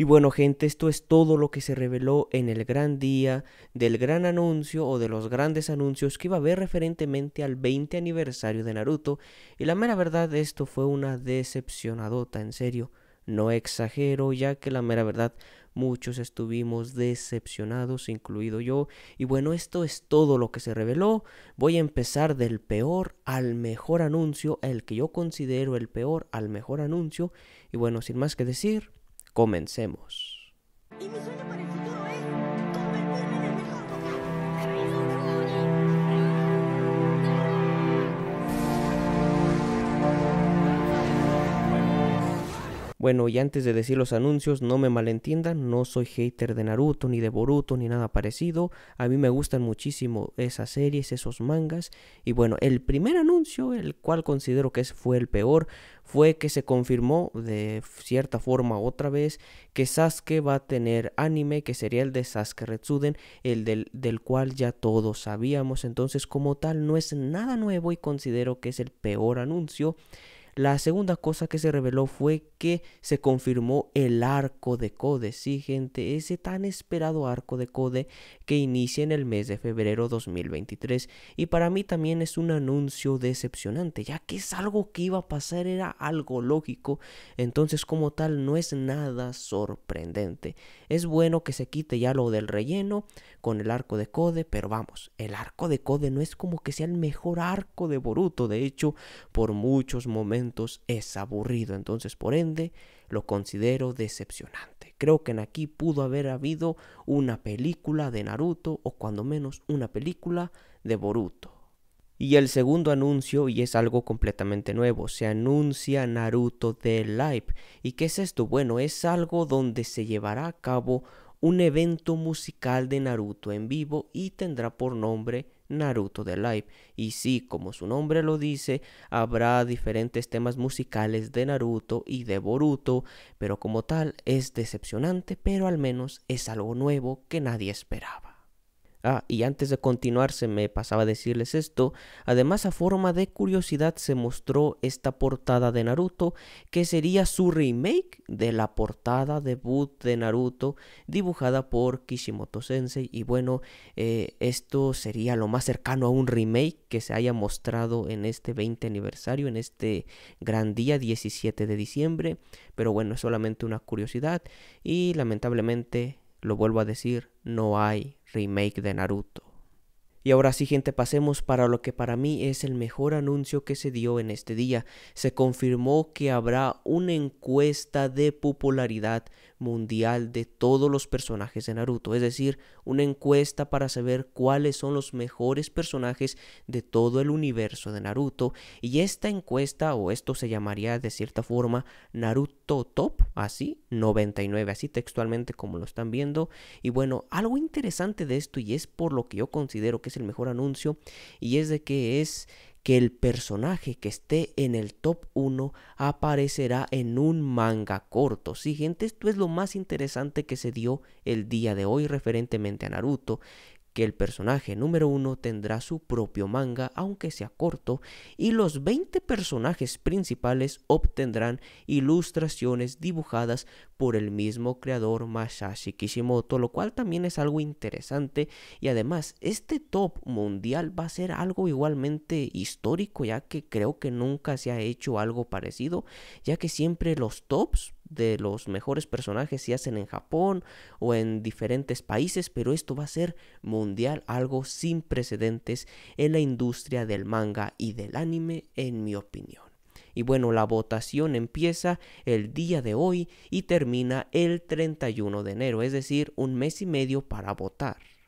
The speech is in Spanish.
Y bueno gente, esto es todo lo que se reveló en el gran día del gran anuncio o de los grandes anuncios que iba a haber referentemente al 20 aniversario de Naruto. Y la mera verdad, esto fue una decepcionadota, en serio. No exagero, ya que la mera verdad muchos estuvimos decepcionados, incluido yo. Y bueno, esto es todo lo que se reveló. Voy a empezar del peor al mejor anuncio, el que yo considero el peor al mejor anuncio. Y bueno, sin más que decir, Comencemos. Bueno, y antes de decir los anuncios, no me malentiendan, no soy hater de Naruto, ni de Boruto, ni nada parecido. A mí me gustan muchísimo esas series, esos mangas. Y bueno, el primer anuncio, el cual considero que fue el peor, fue que se confirmó de cierta forma otra vez que Sasuke va a tener anime, que sería el de Sasuke Retsuden, el del, del cual ya todos sabíamos. Entonces, como tal, no es nada nuevo y considero que es el peor anuncio. La segunda cosa que se reveló fue que se confirmó el arco de Code. Sí, gente, ese tan esperado arco de Code que inicia en el mes de febrero 2023. Y para mí también es un anuncio decepcionante, ya que es algo que iba a pasar, era algo lógico. Entonces, como tal, no es nada sorprendente. Es bueno que se quite ya lo del relleno con el arco de Code, pero vamos, el arco de Code no es como que sea el mejor arco de Boruto. De hecho, por muchos momentos es aburrido, entonces por ende lo considero decepcionante. Creo que en aquí pudo haber habido una película de Naruto o cuando menos una película de Boruto. Y el segundo anuncio, y es algo completamente nuevo, se anuncia Naruto The Live. ¿Y qué es esto? Bueno, es algo donde se llevará a cabo un evento musical de Naruto en vivo y tendrá por nombre Naruto de Live. Y sí, como su nombre lo dice, habrá diferentes temas musicales de Naruto y de Boruto, pero como tal es decepcionante, pero al menos es algo nuevo que nadie esperaba. Ah, y antes de continuar se me pasaba a decirles esto, además a forma de curiosidad se mostró esta portada de Naruto, que sería su remake de la portada debut de Naruto dibujada por Kishimoto Sensei y bueno, eh, esto sería lo más cercano a un remake que se haya mostrado en este 20 aniversario, en este gran día 17 de diciembre, pero bueno, es solamente una curiosidad y lamentablemente lo vuelvo a decir, no hay remake de Naruto. Y ahora sí, gente, pasemos para lo que para mí es el mejor anuncio que se dio en este día. Se confirmó que habrá una encuesta de popularidad mundial de todos los personajes de Naruto, es decir, una encuesta para saber cuáles son los mejores personajes de todo el universo de Naruto. Y esta encuesta, o esto se llamaría de cierta forma Naruto Top, así, 99, así textualmente como lo están viendo. Y bueno, algo interesante de esto y es por lo que yo considero que es el mejor anuncio y es de que es que el personaje que esté en el top 1 aparecerá en un manga corto. Sí, gente, esto es lo más interesante que se dio el día de hoy referentemente a Naruto, que el personaje número uno tendrá su propio manga, aunque sea corto, y los 20 personajes principales obtendrán ilustraciones dibujadas por el mismo creador Masashi Kishimoto, lo cual también es algo interesante y además este top mundial va a ser algo igualmente histórico, ya que creo que nunca se ha hecho algo parecido, ya que siempre los tops de los mejores personajes se hacen en Japón o en diferentes países, pero esto va a ser mundial, algo sin precedentes en la industria del manga y del anime, en mi opinión. Y bueno, la votación empieza el día de hoy y termina el 31 de enero, es decir, un mes y medio para votar.